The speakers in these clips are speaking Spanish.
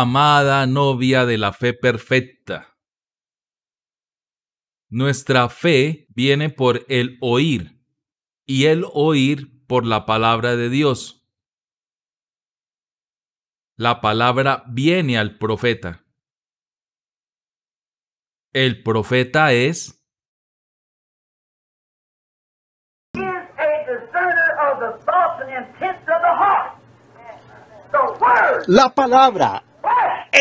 amada novia de la fe perfecta. Nuestra fe viene por el oír y el oír por la palabra de Dios. La palabra viene al profeta. El profeta es La palabra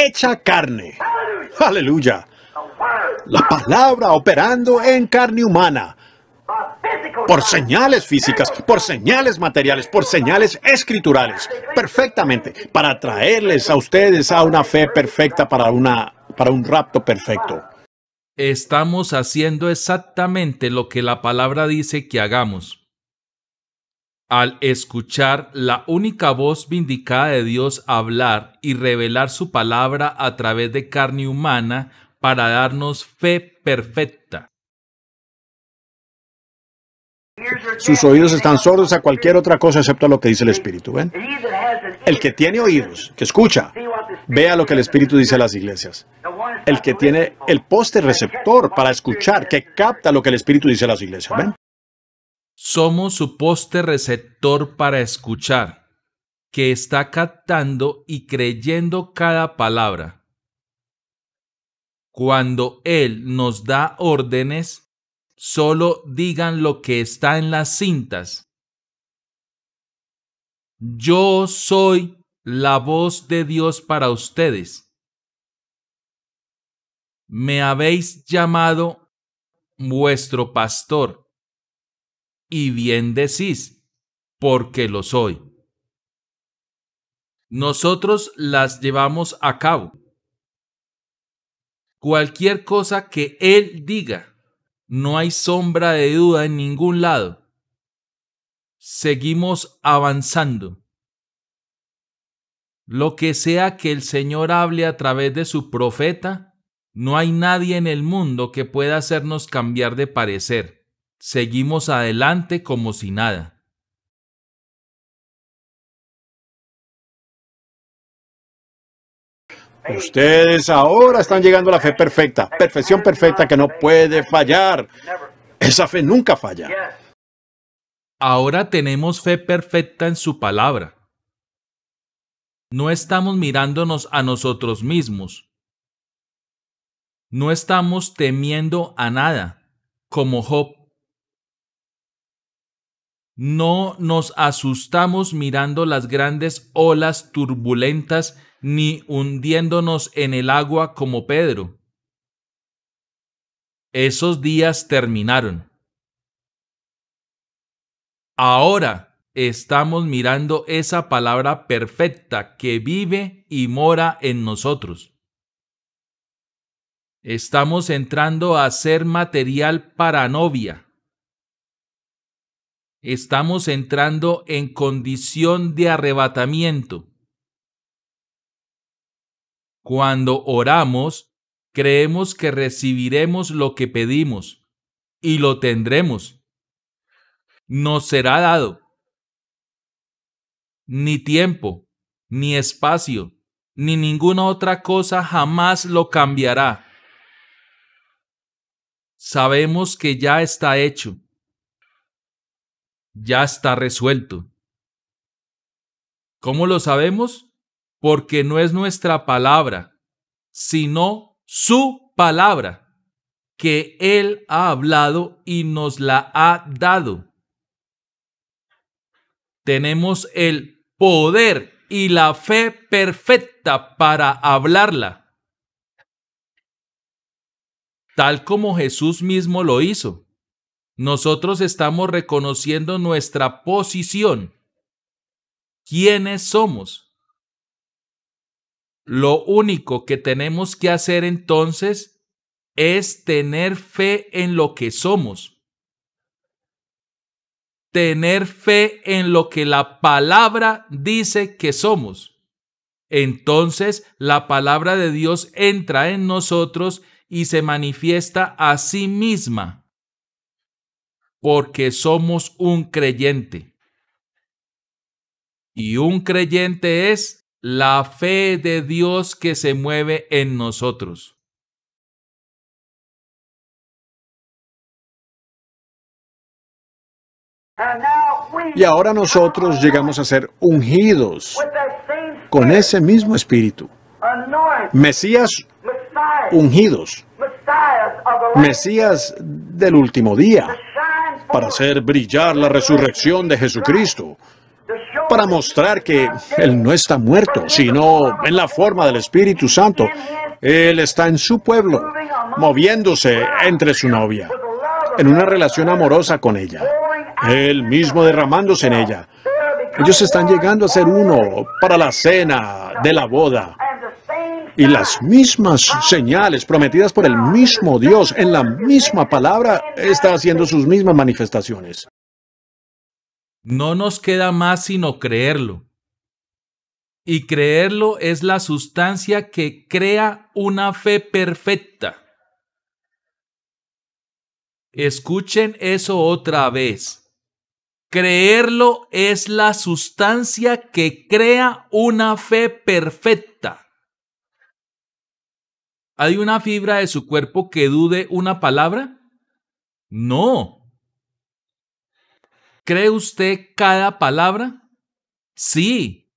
hecha carne. Aleluya. La palabra operando en carne humana. Por señales físicas, por señales materiales, por señales escriturales. Perfectamente. Para traerles a ustedes a una fe perfecta para, una, para un rapto perfecto. Estamos haciendo exactamente lo que la palabra dice que hagamos al escuchar la única voz vindicada de Dios hablar y revelar su palabra a través de carne humana para darnos fe perfecta. Sus oídos están sordos a cualquier otra cosa excepto a lo que dice el Espíritu. ¿ven? El que tiene oídos, que escucha, vea lo que el Espíritu dice a las iglesias. El que tiene el poste receptor para escuchar, que capta lo que el Espíritu dice a las iglesias. ¿ven? Somos su poste receptor para escuchar, que está captando y creyendo cada palabra. Cuando Él nos da órdenes, solo digan lo que está en las cintas. Yo soy la voz de Dios para ustedes. Me habéis llamado vuestro pastor y bien decís, porque lo soy. Nosotros las llevamos a cabo. Cualquier cosa que Él diga, no hay sombra de duda en ningún lado. Seguimos avanzando. Lo que sea que el Señor hable a través de su profeta, no hay nadie en el mundo que pueda hacernos cambiar de parecer. Seguimos adelante como si nada. Ustedes ahora están llegando a la fe perfecta, perfección perfecta que no puede fallar. Esa fe nunca falla. Ahora tenemos fe perfecta en su palabra. No estamos mirándonos a nosotros mismos. No estamos temiendo a nada, como Job no nos asustamos mirando las grandes olas turbulentas ni hundiéndonos en el agua como Pedro. Esos días terminaron. Ahora estamos mirando esa palabra perfecta que vive y mora en nosotros. Estamos entrando a ser material para novia estamos entrando en condición de arrebatamiento. Cuando oramos, creemos que recibiremos lo que pedimos y lo tendremos. No será dado. Ni tiempo, ni espacio, ni ninguna otra cosa jamás lo cambiará. Sabemos que ya está hecho ya está resuelto. ¿Cómo lo sabemos? Porque no es nuestra palabra, sino su palabra, que Él ha hablado y nos la ha dado. Tenemos el poder y la fe perfecta para hablarla, tal como Jesús mismo lo hizo. Nosotros estamos reconociendo nuestra posición. ¿Quiénes somos? Lo único que tenemos que hacer entonces es tener fe en lo que somos. Tener fe en lo que la palabra dice que somos. Entonces la palabra de Dios entra en nosotros y se manifiesta a sí misma porque somos un creyente. Y un creyente es la fe de Dios que se mueve en nosotros. Y ahora nosotros llegamos a ser ungidos con ese mismo espíritu. Mesías ungidos. Mesías del último día para hacer brillar la resurrección de Jesucristo, para mostrar que Él no está muerto, sino en la forma del Espíritu Santo. Él está en su pueblo, moviéndose entre su novia, en una relación amorosa con ella, Él mismo derramándose en ella. Ellos están llegando a ser uno para la cena de la boda y las mismas señales prometidas por el mismo Dios en la misma palabra está haciendo sus mismas manifestaciones. No nos queda más sino creerlo. Y creerlo es la sustancia que crea una fe perfecta. Escuchen eso otra vez. Creerlo es la sustancia que crea una fe perfecta. ¿Hay una fibra de su cuerpo que dude una palabra? No. ¿Cree usted cada palabra? Sí.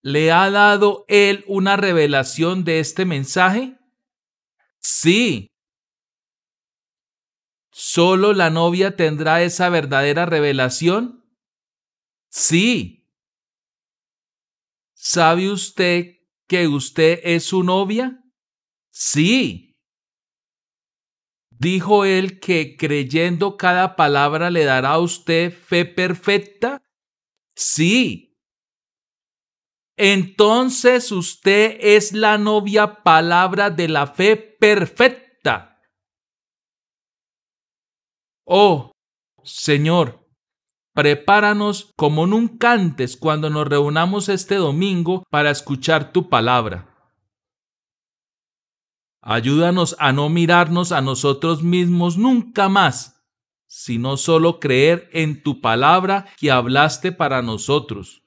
¿Le ha dado él una revelación de este mensaje? Sí. ¿Solo la novia tendrá esa verdadera revelación? Sí. ¿Sabe usted que usted es su novia? Sí. ¿Dijo él que creyendo cada palabra le dará a usted fe perfecta? Sí. Entonces usted es la novia palabra de la fe perfecta. Oh, Señor, Prepáranos como nunca antes cuando nos reunamos este domingo para escuchar tu palabra. Ayúdanos a no mirarnos a nosotros mismos nunca más, sino solo creer en tu palabra que hablaste para nosotros.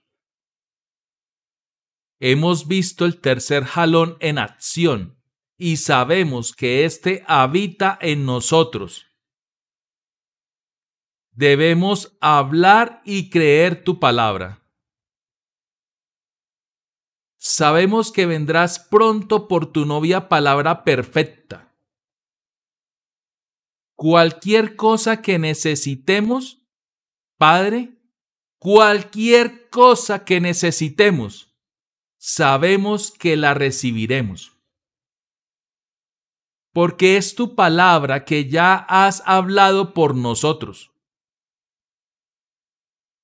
Hemos visto el tercer jalón en acción y sabemos que éste habita en nosotros. Debemos hablar y creer tu palabra. Sabemos que vendrás pronto por tu novia palabra perfecta. Cualquier cosa que necesitemos, Padre, cualquier cosa que necesitemos, sabemos que la recibiremos. Porque es tu palabra que ya has hablado por nosotros.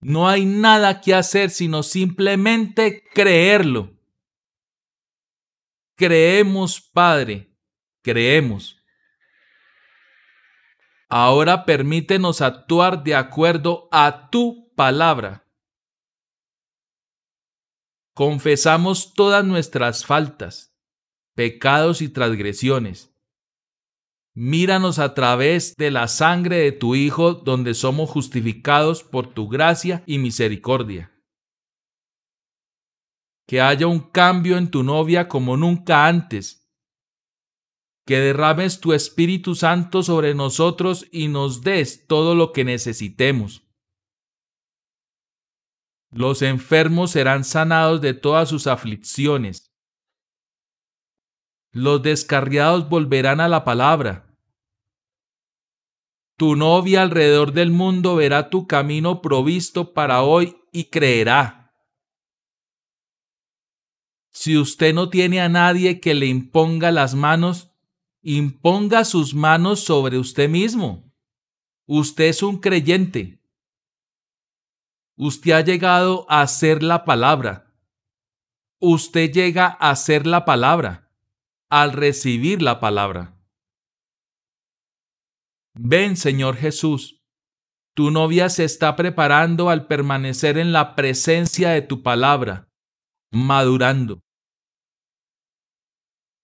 No hay nada que hacer sino simplemente creerlo. Creemos, Padre, creemos. Ahora permítenos actuar de acuerdo a tu palabra. Confesamos todas nuestras faltas, pecados y transgresiones Míranos a través de la sangre de tu Hijo, donde somos justificados por tu gracia y misericordia. Que haya un cambio en tu novia como nunca antes. Que derrames tu Espíritu Santo sobre nosotros y nos des todo lo que necesitemos. Los enfermos serán sanados de todas sus aflicciones los descarriados volverán a la palabra. Tu novia alrededor del mundo verá tu camino provisto para hoy y creerá. Si usted no tiene a nadie que le imponga las manos, imponga sus manos sobre usted mismo. Usted es un creyente. Usted ha llegado a ser la palabra. Usted llega a ser la palabra al recibir la palabra. Ven, Señor Jesús, tu novia se está preparando al permanecer en la presencia de tu palabra, madurando.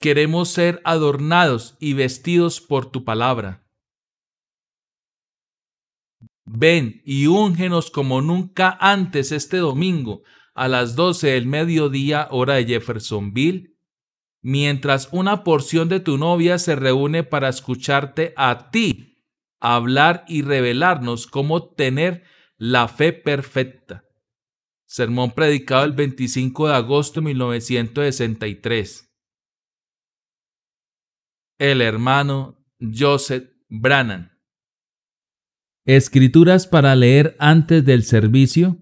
Queremos ser adornados y vestidos por tu palabra. Ven y úngenos como nunca antes este domingo a las 12 del mediodía hora de Jeffersonville mientras una porción de tu novia se reúne para escucharte a ti hablar y revelarnos cómo tener la fe perfecta. Sermón predicado el 25 de agosto de 1963. El hermano Joseph Brannan. Escrituras para leer antes del servicio.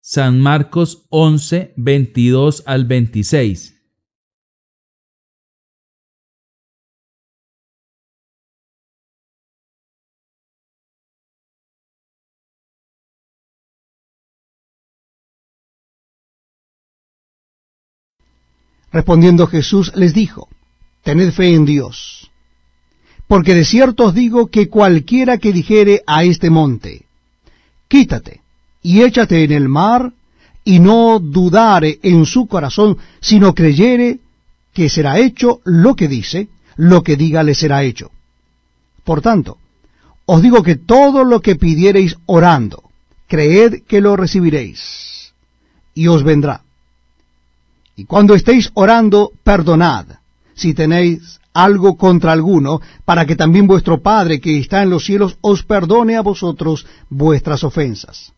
San Marcos 11, 22 al 26. Respondiendo Jesús les dijo, Tened fe en Dios, porque de cierto os digo que cualquiera que dijere a este monte, Quítate y échate en el mar, y no dudare en su corazón, sino creyere que será hecho lo que dice, lo que diga le será hecho. Por tanto, os digo que todo lo que pidiereis orando, creed que lo recibiréis, y os vendrá. Y cuando estéis orando, perdonad, si tenéis algo contra alguno, para que también vuestro Padre que está en los cielos os perdone a vosotros vuestras ofensas.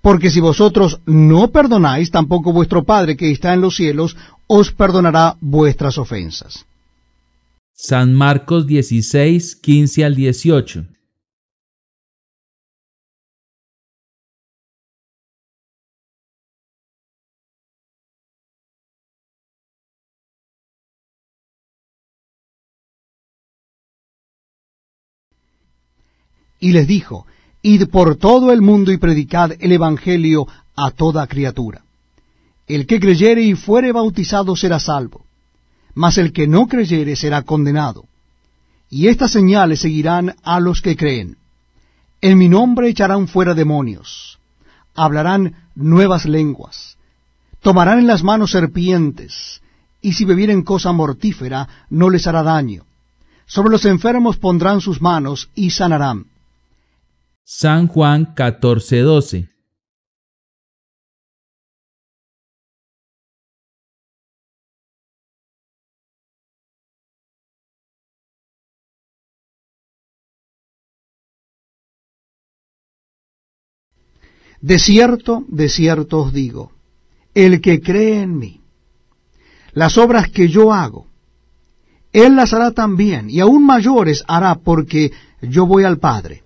Porque si vosotros no perdonáis, tampoco vuestro Padre que está en los cielos os perdonará vuestras ofensas. San Marcos 16, 15 al 18. y les dijo, Id por todo el mundo y predicad el Evangelio a toda criatura. El que creyere y fuere bautizado será salvo, mas el que no creyere será condenado. Y estas señales seguirán a los que creen. En mi nombre echarán fuera demonios, hablarán nuevas lenguas, tomarán en las manos serpientes, y si bebieren cosa mortífera no les hará daño. Sobre los enfermos pondrán sus manos y sanarán. San Juan 14:12. De cierto, de cierto os digo, el que cree en mí, las obras que yo hago, él las hará también, y aún mayores hará porque yo voy al Padre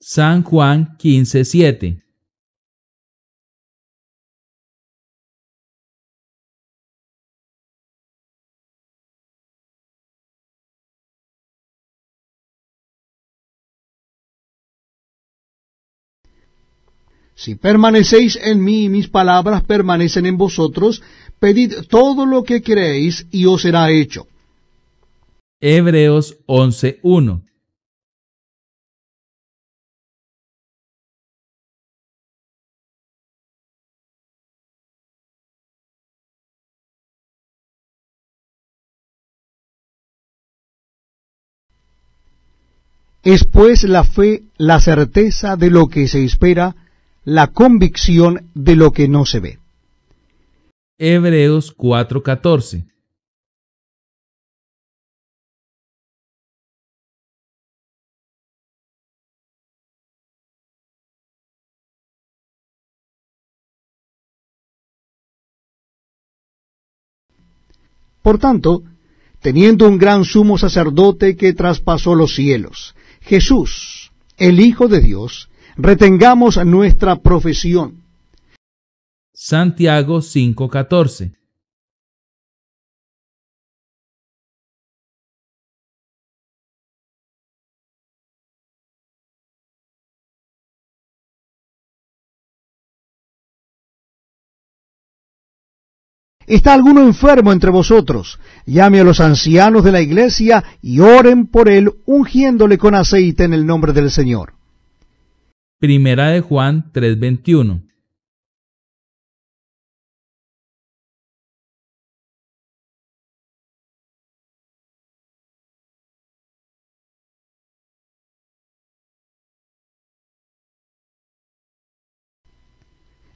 San Juan 15:7. Si permanecéis en mí y mis palabras permanecen en vosotros, pedid todo lo que queréis y os será hecho. Hebreos 11:1 Es pues la fe la certeza de lo que se espera, la convicción de lo que no se ve. Hebreos 4:14 Por tanto, teniendo un gran sumo sacerdote que traspasó los cielos, Jesús, el Hijo de Dios, retengamos nuestra profesión. Santiago 5:14 ¿Está alguno enfermo entre vosotros? Llame a los ancianos de la iglesia y oren por él, ungiéndole con aceite en el nombre del Señor. Primera de Juan 3:21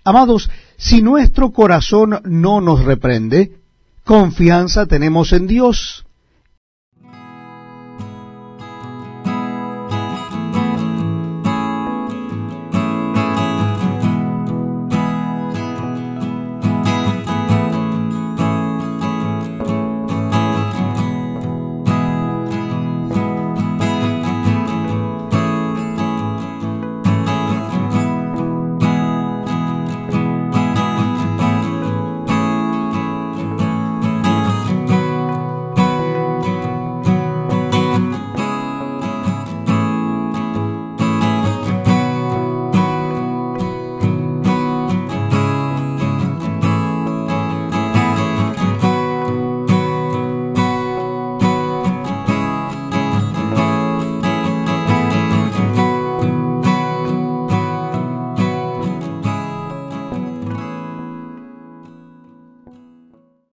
Amados, si nuestro corazón no nos reprende, confianza tenemos en Dios